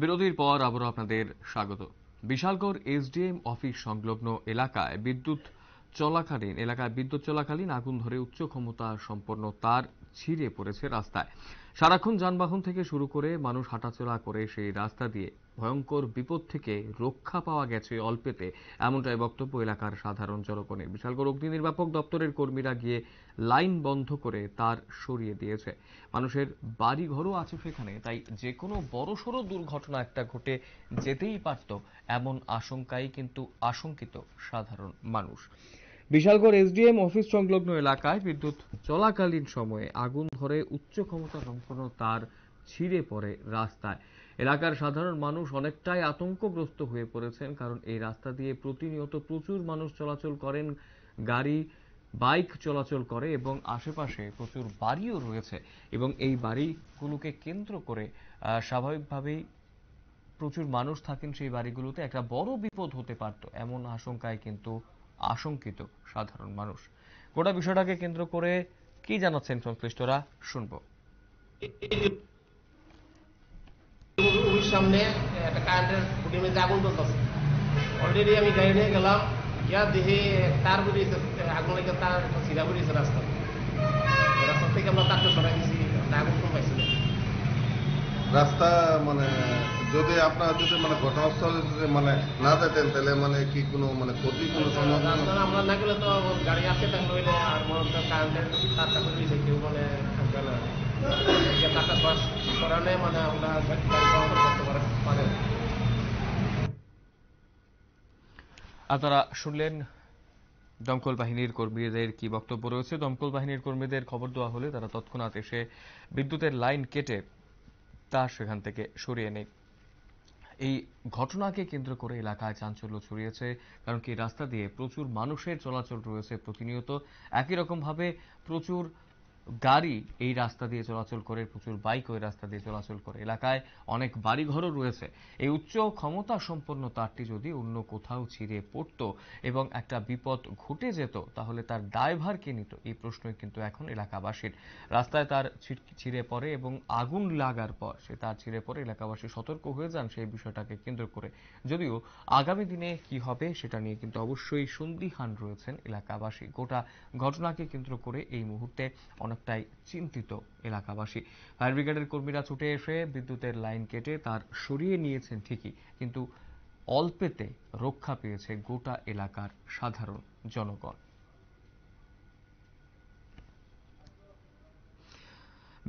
বিরতির পর আবারও আপনাদের স্বাগত বিশালগড় এসডিএম অফিস সংলগ্ন এলাকায় বিদ্যুৎ চলাকালীন এলাকায় বিদ্যুৎ চলাকালীন আগুন ধরে উচ্চ ক্ষমতা সম্পন্ন তার ছিঁড়ে পড়েছে রাস্তায় সারাক্ষণ যানবাহন থেকে শুরু করে মানুষ হাঁটাচলা করে সেই রাস্তা দিয়ে ভয়ঙ্কর বিপদ থেকে রক্ষা পাওয়া গেছে অল্পেতে এমনটাই বক্তব্য এলাকার সাধারণ জনগণের বিশালগড় অগ্নি নির্বাপক দপ্তরের কর্মীরা গিয়ে লাইন বন্ধ করে তার সরিয়ে দিয়েছে মানুষের বাড়িঘরও আছে সেখানে তাই যে কোনো বড়সড় দুর্ঘটনা একটা ঘটে যেতেই পারত এমন আশঙ্কাই কিন্তু আশঙ্কিত সাধারণ মানুষ বিশালগড় এসডিএম অফিস সংলগ্ন এলাকায় বিদ্যুৎ চলাকালীন সময়ে আগুন ধরে উচ্চ ক্ষমতা সম্পন্ন তার ছিঁড়ে পড়ে রাস্তায় এলাকার সাধারণ মানুষ অনেকটাই আতঙ্কগ্রস্ত হয়ে পড়েছেন কারণ এই রাস্তা দিয়ে প্রতিনিয়ত প্রচুর মানুষ চলাচল করেন গাড়ি বাইক চলাচল করে এবং আশেপাশে প্রচুর বাড়িও রয়েছে এবং এই বাড়িগুলোকে কেন্দ্র করে স্বাভাবিকভাবেই প্রচুর মানুষ থাকেন সেই বাড়িগুলোতে একটা বড় বিপদ হতে পারত এমন আশঙ্কায় কিন্তু আশঙ্কিত সাধারণ মানুষ গোটা বিষয়টাকে কেন্দ্র করে কি জানাচ্ছেন সংশ্লিষ্টরা শুনব সামনে একটা কারেন্টের মধ্যে আগুন অলরেডি আমি গাড়ি নিয়ে গেলাম গিয়া দেখি তার বুঝে আগুন লেগে তার সিরা বেরিয়েছে রাস্তা রাস্তা থেকে আমরা তাকে সরাই দিয়েছি আগুন কম পাইছিলাম রাস্তা মানে যদি আপনারা যদি মানে ঘটনাস্থলে যদি মানে না যেতেন তাহলে মানে কি কোনো মানে ক্ষতি কোনো সমাধান আমরা না গেলে তো গাড়ি আসতে আর মানে, আপনারা শুনলেন দমকল বাহিনীর কর্মীদের কি বক্তব্য রয়েছে দমকল বাহিনীর কর্মীদের খবর দেওয়া হলে তারা তৎক্ষণাৎ এসে বিদ্যুতের লাইন কেটে তা সেখান থেকে সরিয়ে নেই এই ঘটনাকে কেন্দ্র করে এলাকায় চাঞ্চল্য ছড়িয়েছে কারণ কি রাস্তা দিয়ে প্রচুর মানুষের চলাচল রয়েছে প্রতিনিয়ত একই রকমভাবে প্রচুর গাড়ি এই রাস্তা দিয়ে চলাচল করে প্রচুর বাইক ওই রাস্তা দিয়ে চলাচল করে এলাকায় অনেক বাড়িঘরও রয়েছে এই উচ্চ ক্ষমতা সম্পন্ন তারটি যদি অন্য কোথাও ছিঁড়ে পড়ত এবং একটা বিপদ ঘটে যেত তাহলে তার দায়ভার কে নিত এই প্রশ্নই কিন্তু এখন এলাকাবাসীর রাস্তায় তার ছিঁড়ে পড়ে এবং আগুন লাগার পর সে তার ছিঁড়ে পড়ে এলাকাবাসী সতর্ক হয়ে যান সেই বিষয়টাকে কেন্দ্র করে যদিও আগামী দিনে কি হবে সেটা নিয়ে কিন্তু অবশ্যই সন্দিহান রয়েছেন এলাকাবাসী গোটা ঘটনাকে কেন্দ্র করে এই মুহূর্তে অনেক অনেকটাই চিন্তিত এলাকাবাসী ফায়ার ব্রিগেডের কর্মীরা ছুটে এসে বিদ্যুতের লাইন কেটে তার সরিয়ে নিয়েছেন ঠিকই কিন্তু অল্পেতে রক্ষা পেয়েছে গোটা এলাকার সাধারণ জনগণ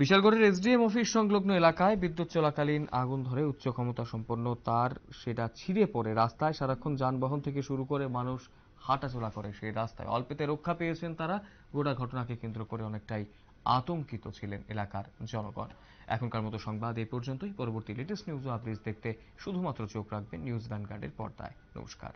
বিশালগড়ের এসডিএম অফিস সংলগ্ন এলাকায় বিদ্যুৎ চলাকালীন আগুন ধরে উচ্চ ক্ষমতা সম্পন্ন তার সেটা ছিঁড়ে পড়ে রাস্তায় সারাক্ষণ যানবাহন থেকে শুরু করে মানুষ হাঁটাচলা করে সেই রাস্তায় অল্পেতে রক্ষা পেয়েছেন তারা গোটা ঘটনাকে কেন্দ্র করে অনেকটাই আতঙ্কিত ছিলেন এলাকার জনগণ এখনকার মতো সংবাদ এই পর্যন্তই পরবর্তী লেটেস্ট নিউজ ও আপডেটস দেখতে শুধুমাত্র চোখ রাখবেন নিউজ ভ্যানগার্ডের পর্দায় নমস্কার